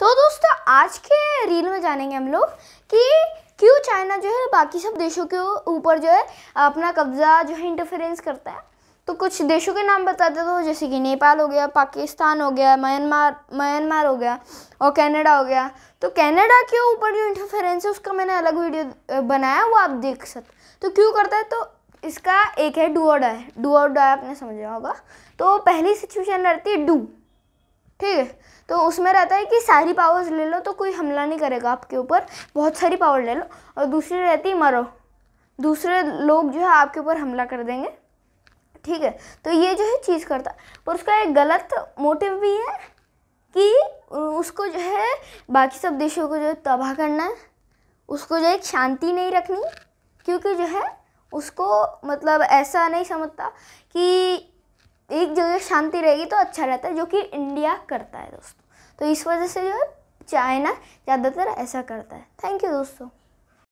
तो दोस्तों आज के रील में जानेंगे हम लोग कि क्यों चाइना जो है बाकी सब देशों के ऊपर जो है अपना कब्ज़ा जो है इंटरफेरेंस करता है तो कुछ देशों के नाम बताते तो जैसे कि नेपाल हो गया पाकिस्तान हो गया म्यांमार म्यांमार हो गया और कनाडा हो गया तो कनाडा के ऊपर जो इंटरफेरेंस है उसका मैंने अलग वीडियो बनाया वो आप देख सकते तो क्यों करता है तो इसका एक है डू और डाई डू और आपने समझा होगा तो पहली सिचुएशन रहती है डू ठीक है तो उसमें रहता है कि सारी पावर्स ले लो तो कोई हमला नहीं करेगा आपके ऊपर बहुत सारी पावर ले लो और दूसरी रहती मरो दूसरे लोग जो है आपके ऊपर हमला कर देंगे ठीक है तो ये जो है चीज़ करता पर उसका एक गलत मोटिव भी है कि उसको जो है बाकी सब देशों को जो है तबाह करना है उसको जो है शांति नहीं रखनी क्योंकि जो है उसको मतलब ऐसा नहीं समझता कि एक जगह शांति रहेगी तो अच्छा रहता है जो कि इंडिया करता है दोस्तों तो इस वजह से जो है चाइना ज़्यादातर ऐसा करता है थैंक यू दोस्तों